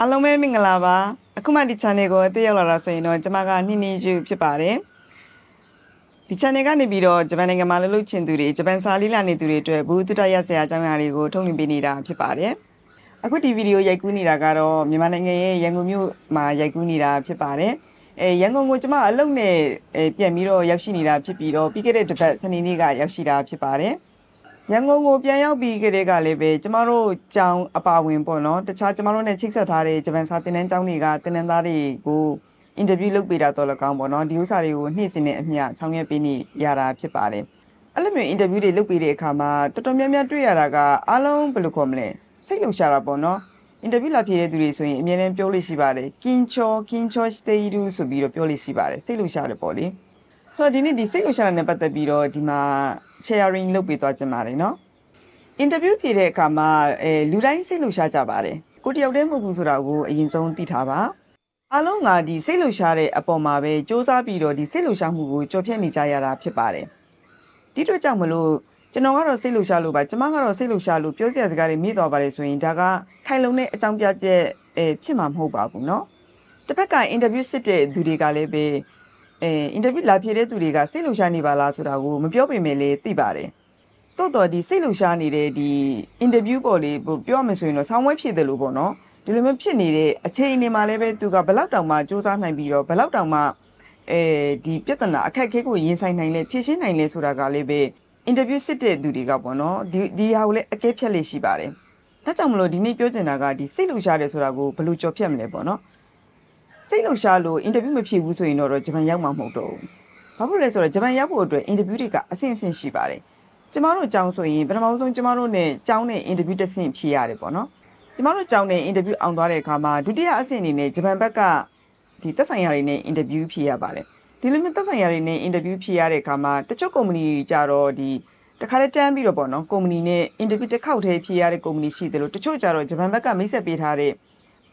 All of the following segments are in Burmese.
အားလုံးပဲမင်္ဂလာပါအခုမှဒီ channel ကိုတက်ရောက်လာတာဆိုရင်တော့ကျွန်မကနှင်းနှင်းယူဖြစ်ပါတယ်ဒီ channel ကနေပြီးတော့ဂျပန်နိုင်ငံမှာလှုပ်လှုပ်ချင်သူတွေဂျပန်စာလေးလာနေသူတွေအတွက်ဘူးတတရဆရာအကြောင်းအရာတွေကိုထုတ်လွှင့်ပေးနေတာဖြစ်ပါတယ်အခုဒီဗီဒီယိုရိုက်ကူးနေတာကတော့မြန်မာနိုင်ငံရဲ့ရန်ကုန်မြို့မှာရိုက်ကူးနေတာဖြစ်ပါတယ်အဲရန်ကုန်ကိုကျွန်မအလုပ်နဲ့ပြန်ပြီးတော့ရောက်ရှိနေတာဖြစ်ပြီးတော့ပြီးခဲ့တဲ့တစ်ပတ်စနေနေ့ကရောက်ရှိတာဖြစ်ပါတယ်ရန်ကုန်ကိုပြန်ရောက်ပြီးခရေကလည်းပဲကျမတို့ကြောင်အပါဝင်ပေါ့နော်တခြားကျမတို့ ਨੇ ချိတ်ဆက်ထားတဲ့ဂျပန်စာသင်တန်းကျောင်းတွေကသင်တန်းသားတွေကိုအင်တာဗျူးလုပ်ပေးတာတော့လကောင်းပေါ့နော်ဒီဥစ္စာတွေကိုနှိမ့်စင်တဲ့အမျှဆောင်ရွက်ပေးနေရတာဖြစ်ပါတယ်အဲ့လိုမျိုးအင်တာဗျူးတွေလုပ်ပေးတဲ့အခါမှာတော်တော်များများတွေ့ရတာကအားလုံးဘယ်လိုခေါ်မလဲစိတ်လှုပ်ရှားတာပေါ့နော်အင်တာဗျူးလာဖြေတဲ့သူတွေဆိုရင်အများနဲ့ပြောလို့ရှိပါတယ်ကင်ချောကင်ချောစတေးဒူဆိုပြီးတော့ပြောလို့ရှိပါတယ်စိတ်လှုပ်ရှားတယ်ပေါ့လေဆိုတော့ဒီနေ့ဒီစိတ်လှုပ်ရှားတာနဲ့ပတ်သက်ပြီးတော့ဒီမှာ sharing လုပ်ပေးသွားကြပါတယ်နော်အင်တာဗျူးဖြေတဲ့အခါမှာအဲလူတိုင်းစိတ်လှုပ်ရှားကြပါတယ်ကိုတယောက်တည်းမဟုတ်ဘူးဆိုတာကိုအရင်ဆုံးသိထားပါအလုံးကဒီစိတ်လှုပ်ရှားတဲ့အပေါ်မှာပဲစ조사ပြီးတော့ဒီစိတ်လှုပ်ရှားမှုကိုကြော်ဖြတ်နေကြရတာဖြစ်ပါတယ်ဒီတွေ့ကြောင့်မလို့ကျွန်တော်ကတော့စိတ်လှုပ်ရှားလို့ပါကျမကတော့စိတ်လှုပ်ရှားလို့ပြောစရာစကားတွေမြည်သွားပါတယ်ဆိုရင်ဒါကခိုင်လုံတဲ့အကြောင်းပြချက်အဲဖြစ်မှာမဟုတ်ပါဘူးเนาะတစ်ဖက်ကအင်တာဗျူးစစ်တဲ့သူတွေကလည်းပဲအဲအင်တာဗျူးလာဖြေတဲ့သူတွေကစိတ်လှုပ်ရှားနေပါလားဆိုတာကိုမပြောပေမဲ့လည်းသိပါတယ်။တော်တော်ဒီစိတ်လှုပ်ရှားနေတဲ့ဒီအင်တာဗျူးပေါ်လေးပြောမယ်ဆိုရင်တော့ဆောင်းဝဲဖြေတယ်လို့ပေါ့နော်။ဒီလိုမျိုးဖြစ်နေတဲ့အချိန်နေမှာလည်းပဲသူကဘလောက်တောင်မှစူးစမ်းနိုင်ပြီးတော့ဘလောက်တောင်မှအဲဒီပြဿနာအခက်အခဲကိုရင်ဆိုင်နိုင်လဲဖြေရှင်းနိုင်လဲဆိုတာကလည်းပဲအင်တာဗျူးစစ်တဲ့သူတွေကပေါ့နော်ဒီဒီဟာကိုလည်းအကဲဖြတ်လေးရှိပါတယ်။ဒါကြောင့်မလို့ဒီနေ့ပြောချင်တာကဒီစိတ်လှုပ်ရှားတယ်ဆိုတာကိုဘယ်လိုကြော်ဖြတ်မလဲပေါ့နော်။စိတ်လှုပ်ရှားလို့အင်တာဗျူးမဖြစ်ဘူးဆိုရင်တော့ဂျပန်ရောက်မှာမဟုတ်တော့ဘူး။ဘာဖြစ်လဲဆိုတော့ဂျပန်ရောက်ဖို့အတွက်အင်တာဗျူးတွေကအဆင့်အဆင့်ရှိပါတယ်။ကျမတို့ကြောင်းဆိုရင်ပထမဆုံးကျမတို့နဲ့ကြောင်းတဲ့အင်တာဗျူးတစ်ဆင့်ဖြေရတယ်ပေါ့နော်။ကျမတို့ကြောင်းတဲ့အင်တာဗျူးအောင်သွားတဲ့အခါမှာဒုတိယအဆင့်အနေနဲ့ဂျပန်ဘက်ကဒီသက်ဆိုင်ရာတွေနဲ့အင်တာဗျူးဖြေရပါတယ်။ဒီလိုမျိုးသက်ဆိုင်ရာတွေနဲ့အင်တာဗျူးဖြေရတဲ့အခါမှာတချို့ကုမ္ပဏီတွေကြတော့ဒီတခါတည်းတန်းပြီးတော့ပေါ့နော်ကုမ္ပဏီနဲ့အင်တာဗျူးတစ်ခေါက်တည်းဖြေရတဲ့ကုမ္ပဏီရှိတယ်လို့တချို့ကြတော့ဂျပန်ဘက်ကမိတ်ဆက်ပေးထားတဲ့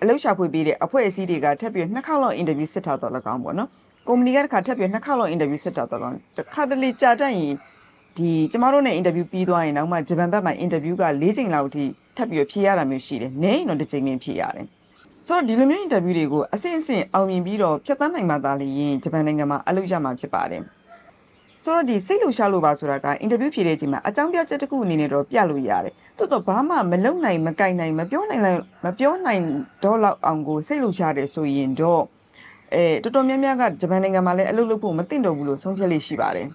အလုပ်ရှာဖွေပေးတဲ့အဖွဲ့အစည်းတွေကထပ်ပြီးနှစ်ခေါက်လောက်အင်တာဗျူးစစ်ထားတော့လကောင်းပေါ့နော်ကုမ္ပဏီကတစ်ခါထပ်ပြီးနှစ်ခေါက်လောက်အင်တာဗျူးစစ်ထားတော့လကောင်းတစ်ခါတလေကြာတတ်ရင်ဒီကျမတို့နဲ့အင်တာဗျူးပြီးသွားရင်နောက်မှဂျပန်ဘက်မှာအင်တာဗျူးက၄ချိန်လောက်ထိထပ်ပြီးဖြေရတာမျိုးရှိတယ်။နည်းရင်တော့တစ်ချိန်ချင်းဖြေရတယ်။ဆိုတော့ဒီလိုမျိုးအင်တာဗျူးတွေကိုအဆင့်အဆင့်အောင်မြင်ပြီးတော့ဖြတ်သန်းနိုင်မှသာလျှင်ဂျပန်နိုင်ငံမှာအလုပ်ရမှာဖြစ်ပါတယ်။ဆိုတော့ဒီစိတ်လှုပ်ရှားလို့ပါဆိုတာကအင်တာဗျူးဖြေတဲ့အချိန်မှာအကြောင်းပြချက်တစ်ခုအနေနဲ့တော့ပြလို့ရတယ်တော်တော်ဘာမှမလုံနိုင်မကြိုက်နိုင်မပြောနိုင်လိုက်မပြောနိုင်တော့လောက်အောင်ကိုစိတ်လှုပ်ရှားတယ်ဆိုရင်တော့အဲတော်တော်များများကဂျပန်နိုင်ငံမှာလည်းအလုပ်လုပ်ဖို့မသင့်တော်ဘူးလို့ဆုံးဖြတ်လေးရှိပါတယ်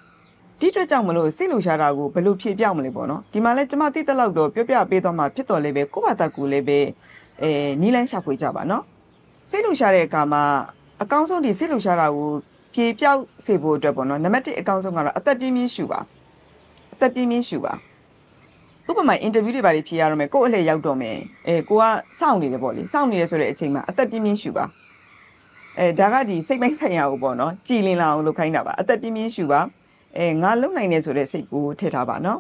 ဒီအတွက်ကြောင့်မလို့စိတ်လှုပ်ရှားတာကိုဘယ်လိုဖြေပြောင်းမလဲပေါ့နော်ဒီမှာလဲကျမသိတဲ့လောက်တော့ပြောပြပေးသွားမှာဖြစ်တော်လဲပဲကိုယ့်ဘာသာကိုလည်းပဲအဲနီးလန်းရှာဖွေကြပါနော်စိတ်လှုပ်ရှားတဲ့အခါမှာအကောင်းဆုံးဒီစိတ်လှုပ်ရှားတာကိုပြေပြောက်စေဖို့အတွက်ပေါ့နော်နံပါတ်1အကောင်းဆုံးကတော့အသက်ပြင်းပြင်းရှူပါအသက်ပြင်းပြင်းရှူပါဥပမာအင်တာဗျူးတွေပါလေဖြေရတော့မယ်ကို့အလှည့်ရောက်တော့မယ်အဲကိုကစောင့်နေတယ်ပေါ့လေစောင့်နေရဆိုတဲ့အချိန်မှာအသက်ပြင်းပြင်းရှူပါအဲဒါကဒီစိတ်ပိုင်းဆိုင်ရာကိုပေါ့နော်ကြည်လင်လာအောင်လုပ်ခိုင်းတာပါအသက်ပြင်းပြင်းရှူပါအဲငါလုံနိုင်နေဆိုတဲ့စိတ်ကိုထည့်ထားပါနော်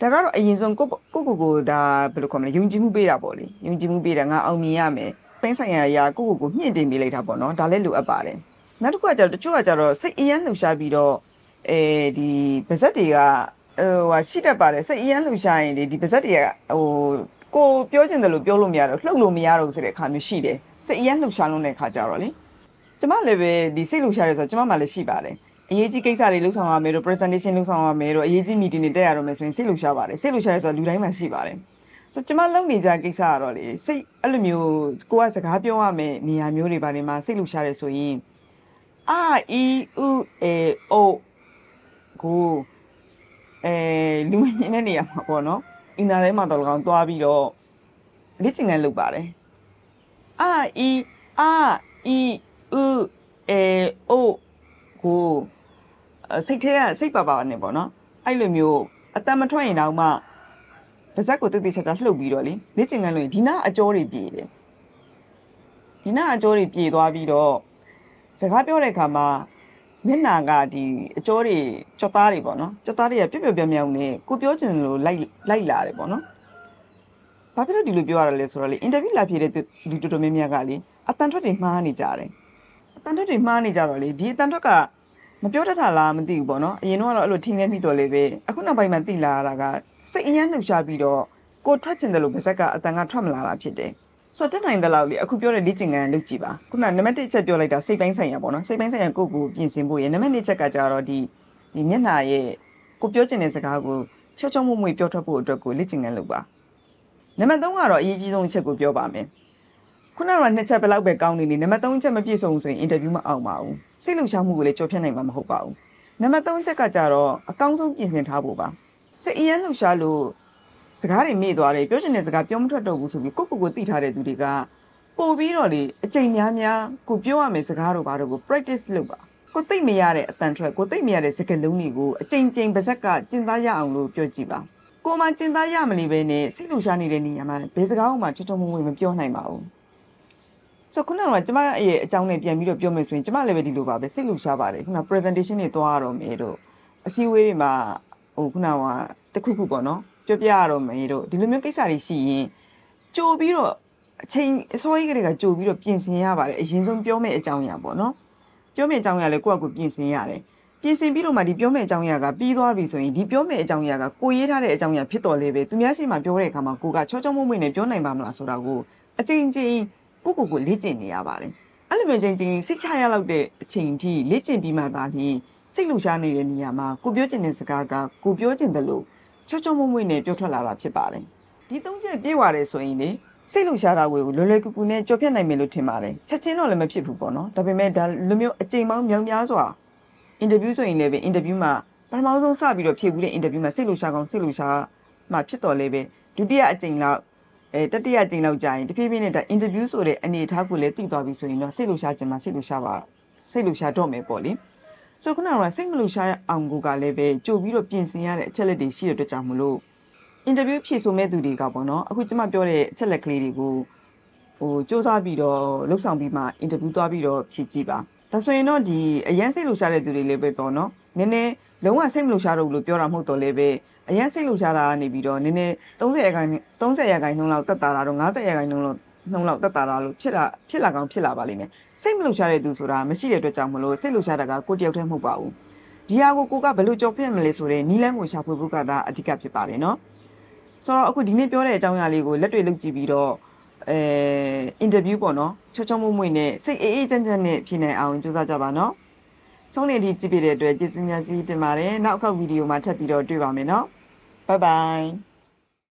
ဒါကတော့အရင်ဆုံးကိုကိုကိုကိုဒါဘယ်လိုခေါ်မလဲယုံကြည်မှုပေးတာပေါ့လေယုံကြည်မှုပေးတာငါအောင်မြင်ရမယ်ပင်းဆိုင်ရာရာကိုကိုကိုမြင့်တင်ပေးလိုက်တာပေါ့နော်ဒါလည်းလိုအပ်ပါတယ်နောက်တစ်ခုကကြတော့တချို့ကကြတော့စိတ်အယမ်းလှုပ်ရှားပြီးတော့အဲဒီဗဇက်တွေကဟိုဟာရှိတတ်ပါတယ်စိတ်အယမ်းလှုပ်ရှားရင်လေဒီဗဇက်တွေကဟိုကိုပြောချင်တယ်လို့ပြောလို့မရတော့လှုပ်လို့မရတော့ဆိုတဲ့အခါမျိုးရှိတယ်စိတ်အယမ်းလှုပ်ရှားလုံးတဲ့အခါကြတော့လေကျမလည်းပဲဒီစိတ်လှုပ်ရှားတယ်ဆိုတော့ကျမမှလည်းရှိပါတယ်အရေးကြီးကိစ္စတွေလှုပ်ဆောင်ရမယ်တို့ presentation လှုပ်ဆောင်ရမယ်တို့အရေးကြီး meeting တွေတက်ရတော့မယ်ဆိုရင်စိတ်လှုပ်ရှားပါတယ်စိတ်လှုပ်ရှားရဆိုတော့လူတိုင်းမှာရှိပါတယ်ဆိုကျမလုံနေကြကိစ္စကတော့လေစိတ်အဲ့လိုမျိုးကိုကစကားပြောရမယ်နေရာမျိုးတွေဘာတွေမှာစိတ်လှုပ်ရှားရဆိုရင်အာအီဥအေအိုကိုအဲလူဝင်နေတဲ့နေရာမှာပေါ့နော်အင်တာထဲမှာတော့ကောင် သွားပြီးတော့လေ့ကျင့်ခန်းလုပ်ပါတယ်အာအီအာအီဥအေအိုကိုစိတ်ထဲကစိတ်ပါပါနဲ့ပေါ့နော်အဲ့လိုမျိုးအတန်မထွက်ရင်တော့မှပါဇက်ကိုတိတိကျကျလှုပ်ပြီးတော့လေလေ့ကျင့်ခန်းလို့ဒီနာအကျော်တွေပြေတယ်ဒီနာအကျော်တွေပြေသွားပြီးတော့စကားပြောတဲ့အခါမှာမျက်နာကဒီအကျိုးတွေကြော်သားတွေပေါ့နော်ကြော်သားတွေကပြပြပြမြောင်နေကိုပြောချင်လို့လိုက်လိုက်လာတယ်ပေါ့နော်ဘာဖြစ်လို့ဒီလိုပြောရတာလဲဆိုတော့လေအင်တာဗျူးလာဖြေတဲ့လူတော်တော်များများကလေအတန်ထွက်တွေမှားနေကြတယ်အတန်ထွက်တွေမှားနေကြတော့လေဒီအတန်ထွက်ကမပြောတတ်တာလားမသိဘူးပေါ့နော်အရင်တော့အဲ့လိုထင်ခဲ့မိတော်လေပဲအခုနောက်ပိုင်းမှာသိလာရတာကစိတ်အယမ်းလှုပ်ရှားပြီးတော့ကိုထွက်ချင်တယ်လို့ပါဇက်ကအတန်ကထွက်မလာတာဖြစ်တယ်ဆိုတော့တက်နိုင်တဲ့လောက်လေအခုပြောတဲ့လေ့ကျင့်ခန်းလုပ်ကြည့်ပါခုနနံပါတ်1ချက်ပြောလိုက်တာစိတ်ပိုင်းဆိုင်ရာပေါ့နော်စိတ်ပိုင်းဆိုင်ရာကိုယ့်ကိုပြင်ဆင်ဖို့ရယ်နံပါတ်2ချက်ကကြတော့ဒီဒီမျက်နှာရဲ့ကိုပြောချင်တဲ့စကားကိုချောချောမွေ့မွေ့ပြောထွက်ဖို့အတွက်ကိုလေ့ကျင့်ခန်းလုပ်ပါနံပါတ်3ကတော့အရေးကြီးဆုံးအချက်ကိုပြောပါမယ်ခုနကနှစ်ချက်ဘယ်လောက်ပဲကောင်းနေနေနံပါတ်3ချက်မပြည့်စုံဆိုရင်အင်တာဗျူးမအောင်ပါဘူးစိတ်လုံရှားမှုကိုလည်းကြော်ဖြတ်နိုင်မှာမဟုတ်ပါဘူးနံပါတ်3ချက်ကကြတော့အကောင်းဆုံးပြင်ဆင်ထားဖို့ပါစိတ်အရန်လှုပ်ရှားလို့စကားတွေမေ့သွားတယ်ပြောချင်တဲ့စကားပြောမထွက်တော့ဘူးဆိုပြီးကိုကိုကိုသိထားတဲ့သူတွေကပို့ပြီးတော့လေအချိန်များများကိုပြောရမယ့်စကားတို့ဘာတို့ကို practice လုပ်ပါကိုသိမရတဲ့အတန်ထွက်ကိုသိမရတဲ့စကားလုံးတွေကိုအချိန်ချင်းပါဇက်ကကျင့်သားရအောင်လို့ပြောကြည့်ပါကိုမှကျင့်သားရမလို့ပဲနဲ့စိတ်လှုပ်ရှားနေတဲ့နေရာမှာဘယ်စကားမှချွတ်ချုံမဝင်မပြောနိုင်ပါဘူးဆိုခုနကကျမရဲ့အကြောင်းနဲ့ပြန်ပြီးတော့ပြောမယ်ဆိုရင်ကျမလည်းပဲဒီလိုပါပဲစိတ်လှုပ်ရှားပါတယ်ခုန presentation တွေသွားရတော့မယ်တို့အစည်းအဝေးတွေမှာဟိုခုနကတခုခုပေါ့နော်ပြောပြရတော့မယ်တို့ဒီလိုမျိုးကိစ္စတွေရှိရင်ကြိုပြီးတော့အချိန်အစိုးရကတွေကကြိုပြီးတော့ပြင်ဆင်ရပါတယ်အရင်ဆုံးပြောမယ့်အကြောင်းအရာပေါ့နော်ပြောမယ့်အကြောင်းအရာလဲကိုယ့်အကူပြင်ဆင်ရတယ်ပြင်ဆင်ပြီးတော့မှဒီပြောမယ့်အကြောင်းအရာကပြီးသွားပြီဆိုရင်ဒီပြောမယ့်အကြောင်းအရာကကိုရေးထားတဲ့အကြောင်းအရာဖြစ်တော်လဲပဲသူများရှိမှပြောတဲ့အခါမှာကိုကချောချောမွေ့မွေ့နဲ့ပြောနိုင်ပါမလားဆိုတာကိုအချိန်ချင်းကိုကိုကိုလေ့ကျင့်နေရပါတယ်အဲ့လိုမျိုးချင်းချင်းစိတ်ချရလောက်တဲ့အချိန်ထိလေ့ကျင့်ပြီးမှသာလျှင်စိတ်လှုပ်ရှားနေတဲ့နေရာမှာကိုပြောချင်တဲ့စကားကကိုပြောချင်တယ်လို့ချောချောမွမွနဲ့ပြောထွက်လာတာဖြစ်ပါတယ်။ဒီသုံးချက်ပြည့်ဝတယ်ဆိုရင်လေစိတ်လှုပ်ရှားတာကိုလွယ်လွယ်ကူကူနဲ့ကြော်ဖြတ်နိုင်မယ်လို့ထင်ပါတယ်။ချက်ချင်းတော့လည်းမဖြစ်ဘူးပေါ့နော်။ဒါပေမဲ့ဒါလူမျိုးအကြိမ်ပေါင်းများများစွာအင်တာဗျူးဆိုရင်လည်းပဲအင်တာဗျူးမှာပထမဆုံးစပြီးတော့ဖြည့်ဘူးတဲ့အင်တာဗျူးမှာစိတ်လှုပ်ရှားကောင်းစိတ်လှုပ်ရှားမှဖြစ်တော်လဲပဲဒုတိယအကြိမ်လောက်အဲတတိယကြိမ်လောက်ကြာရင်တဖြည်းဖြည်းနဲ့ဒါအင်တာဗျူးဆိုတဲ့အနေအထားကိုလည်းသိသွားပြီဆိုရင်တော့စိတ်လှုပ်ရှားခြင်းမှာစိတ်လှုပ်ရှားပါစိတ်လှုပ်ရှားတော့မယ်ပေါ့လေ။ဆိုခုနကစိတ်မလူရှားရအောင်ကိုကလည်းပဲကြိုပြီးတော့ပြင်ဆင်ရတဲ့အချက်လက်တွေရှိတဲ့အတွက်ကြောင့်မလို့အင်တာဗျူးဖြေဆိုမဲ့သူတွေကပေါ့နော်အခုကျမပြောတဲ့အချက်လက်ကလေးတွေကိုဟိုစ조사ပြီးတော့လှုပ်ဆောင်ပြီးမှအင်တာဗျူးသွားပြီးတော့ဖြေကြည့်ပါဒါဆိုရင်တော့ဒီအရန်စိတ်လှုပ်ရှားတဲ့သူတွေလေးပဲပေါ့နော်နည်းနည်းလုံးဝစိတ်မလှုပ်ရှားတော့ဘူးလို့ပြောတာမဟုတ်တော့လည်းပဲအရန်စိတ်လှုပ်ရှားတာကနေပြီးတော့နည်းနည်း30ရာခိုင်30ရာခိုင်နှုန်းလောက်တက်တာတော့50ရာခိုင်နှုန်းလောက်နှုံးလောက်တက်တာလားလို့ဖြစ်တာဖြစ်လာကောင်းဖြစ်လာပါလိမ့်မယ်စိတ်မလုံချတဲ့သူဆိုတာမရှိတဲ့အတွက်ကြောင့်မလို့စိတ်လုံချတာကကိုတယောက်တည်းမဟုတ်ပါဘူးဒီဟာကိုကိုကဘယ်လိုကြော်ပြစ်မလဲဆိုတဲ့နီးလန်းကိုရှာဖွေဖို့ကသာအဓိကဖြစ်ပါတယ်နော်ဆိုတော့အခုဒီနေ့ပြောတဲ့အကြောင်းအရာလေးကိုလက်တွေ့လုပ်ကြည့်ပြီးတော့အဲအင်တာဗျူးပေါ့နော်ချောချောမွမွနဲ့စိတ်အေးအေးချမ်းချမ်းနဲ့ဖြေနိုင်အောင်ကြိုးစားကြပါနော်ဆုံးနေဒီကြည့်ပြတဲ့အတွက်ကျေးဇူးများကြီးတင်ပါတယ်နောက်တစ်ခေါက်ဗီဒီယိုမှာထပ်ပြီးတော့တွေ့ပါမယ်နော် bye bye